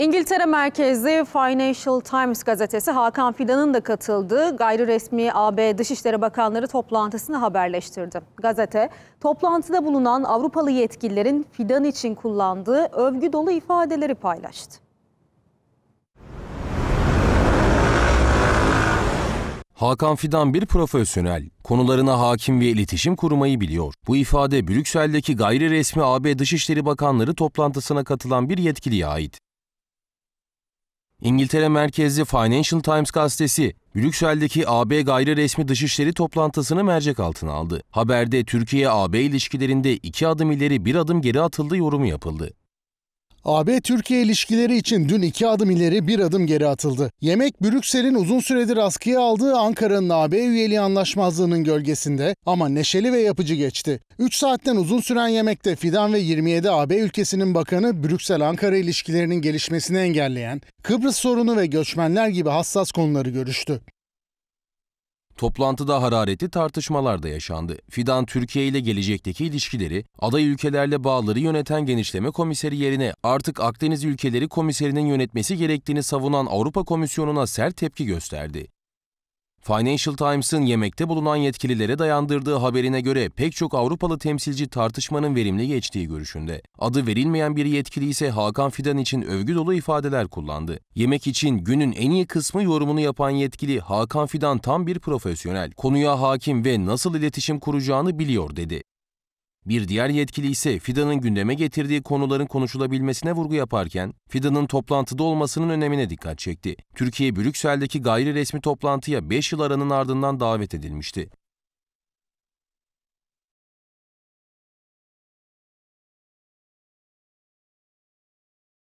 İngiltere merkezli Financial Times gazetesi Hakan Fidan'ın da katıldığı gayri resmi AB Dışişleri Bakanları toplantısını haberleştirdi. Gazete, toplantıda bulunan Avrupalı yetkililerin Fidan için kullandığı övgü dolu ifadeleri paylaştı. Hakan Fidan bir profesyonel, konularına hakim ve iletişim kurmayı biliyor. Bu ifade Brüksel'deki gayri resmi AB Dışişleri Bakanları toplantısına katılan bir yetkiliye ait. İngiltere merkezli Financial Times gazetesi Brüksel'deki AB gayri resmi dışişleri toplantısını mercek altına aldı. Haberde Türkiye-AB ilişkilerinde iki adım ileri bir adım geri atıldı yorumu yapıldı. AB-Türkiye ilişkileri için dün iki adım ileri bir adım geri atıldı. Yemek Brüksel'in uzun süredir askıya aldığı Ankara'nın AB üyeliği anlaşmazlığının gölgesinde ama neşeli ve yapıcı geçti. 3 saatten uzun süren yemekte Fidan ve 27 AB ülkesinin bakanı Brüksel-Ankara ilişkilerinin gelişmesini engelleyen Kıbrıs sorunu ve göçmenler gibi hassas konuları görüştü. Toplantıda hararetli tartışmalar da yaşandı. Fidan Türkiye ile gelecekteki ilişkileri, aday ülkelerle bağları yöneten genişleme komiseri yerine artık Akdeniz ülkeleri komiserinin yönetmesi gerektiğini savunan Avrupa Komisyonu'na sert tepki gösterdi. Financial Times'ın yemekte bulunan yetkililere dayandırdığı haberine göre pek çok Avrupalı temsilci tartışmanın verimli geçtiği görüşünde. Adı verilmeyen bir yetkili ise Hakan Fidan için övgü dolu ifadeler kullandı. Yemek için günün en iyi kısmı yorumunu yapan yetkili Hakan Fidan tam bir profesyonel, konuya hakim ve nasıl iletişim kuracağını biliyor dedi. Bir diğer yetkili ise Fidan'ın gündeme getirdiği konuların konuşulabilmesine vurgu yaparken Fidan'ın toplantıda olmasının önemine dikkat çekti. Türkiye Brüksel'deki gayri resmi toplantıya 5 yıl aranın ardından davet edilmişti.